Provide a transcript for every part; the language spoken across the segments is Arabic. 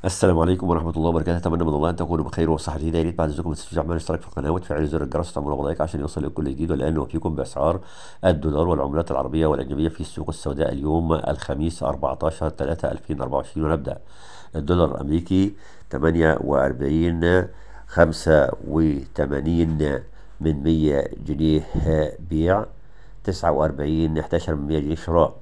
السلام عليكم ورحمه الله وبركاته اتمنى من الله ان تكونوا بخير جيدة يا ريت بعد اذنكم تشجعوا عمل اشتراك في القناه وتفعلوا زر الجرس وتعملوا لايك عشان يوصل كل جديد والان نوفيكم باسعار الدولار والعملات العربيه والاجنبيه في السوق السوداء اليوم الخميس 14 3 2024 ونبدا الدولار الامريكي 48 85 من 100 جنيه بيع 49 11 من 100 جنيه شراء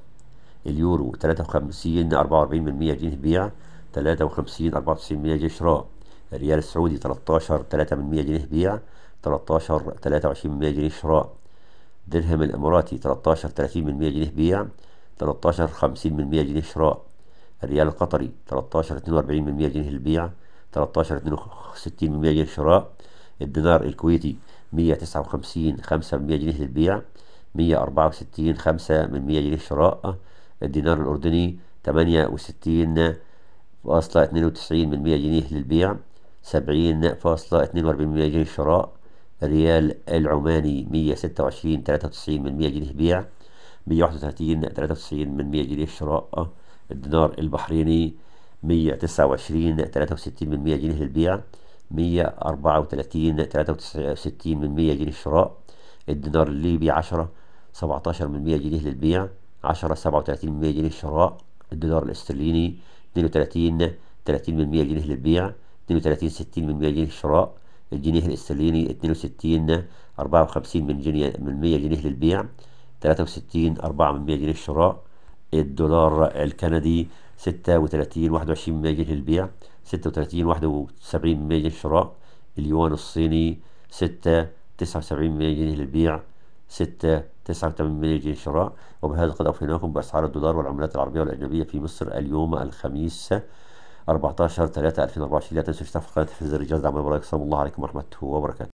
اليورو 53 44 من 100 جنيه بيع 53 94 100 جنيه شراء الريال السعودي 13 3 من 100 جنيه بيع 13 23 من 100 جنيه شراء درهم الاماراتي 13 30 من 100 جنيه بيع 13 50 من 100 جنيه شراء الريال القطري 13 42 من 100 جنيه البيع 13 62 من 100 جنيه شراء الدينار الكويتي 159 5 من 100 جنيه للبيع 164 5 من 100 جنيه شراء الدينار الأردني 68 فاصلة اتنين وتسعين بالمية جنيه للبيع سبعين فاصلة اتنين وأربعين بالمية جنيه شراء الريال العماني مية ستة وعشرين تلاتة وتسعين بالمية جنيه بيع مية واحد وتلاتين تلاتة وتسعين بالمية جنيه شراء الدينار البحريني مية تسعة وعشرين تلاتة وستين بالمية جنيه للبيع مية أربعة وتلاتين تلاتة وستين بالمية جنيه شراء الدينار الليبي عشرة سبعتاشر بالمية جنيه للبيع عشرة سبعة وتلاتين بالمية جنيه شراء الدولار الاسترليني 32 30 من 100 جنيه للبيع 32 60 من 100 جنيه للشراء الجنيه الاسترليني 62 54 من جنيه من 100 جنيه للبيع 63 4 من 100 جنيه للشراء الدولار الكندي 36 21 من 100 جنيه للبيع 36 71 من 100 جنيه للشراء اليوان الصيني 6 79 من 100 جنيه للبيع 6 89 جنيه شراء وبهذا قد أوفيناكم بأسعار الدولار والعملات العربية والأجنبية في مصر اليوم الخميس 14 3 2024 لا تنسوا الاشتراك في قناة تلفزيون الرجال دعم برأيك الله عليكم ورحمته وبركاته